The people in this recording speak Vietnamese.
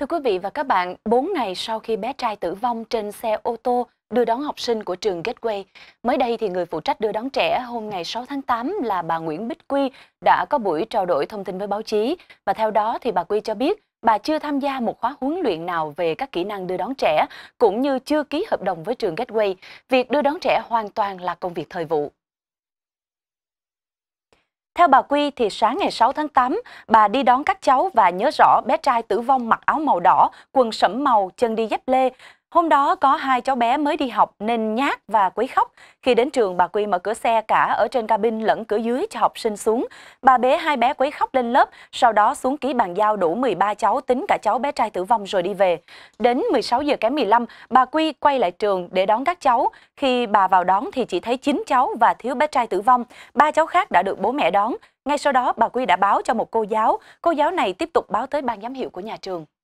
Thưa quý vị và các bạn, 4 ngày sau khi bé trai tử vong trên xe ô tô đưa đón học sinh của trường Gateway, mới đây thì người phụ trách đưa đón trẻ hôm ngày 6 tháng 8 là bà Nguyễn Bích Quy đã có buổi trao đổi thông tin với báo chí và theo đó thì bà Quy cho biết bà chưa tham gia một khóa huấn luyện nào về các kỹ năng đưa đón trẻ cũng như chưa ký hợp đồng với trường Gateway. Việc đưa đón trẻ hoàn toàn là công việc thời vụ. Theo bà Quy thì sáng ngày 6 tháng 8, bà đi đón các cháu và nhớ rõ bé trai tử vong mặc áo màu đỏ, quần sẫm màu, chân đi dép lê, Hôm đó có hai cháu bé mới đi học nên nhát và quấy khóc. Khi đến trường, bà Quy mở cửa xe cả ở trên cabin lẫn cửa dưới cho học sinh xuống. Bà bế hai bé quấy khóc lên lớp, sau đó xuống ký bàn giao đủ 13 cháu tính cả cháu bé trai tử vong rồi đi về. Đến 16 giờ kém 15, bà Quy quay lại trường để đón các cháu. Khi bà vào đón thì chỉ thấy 9 cháu và thiếu bé trai tử vong. Ba cháu khác đã được bố mẹ đón. Ngay sau đó, bà Quy đã báo cho một cô giáo. Cô giáo này tiếp tục báo tới ban giám hiệu của nhà trường.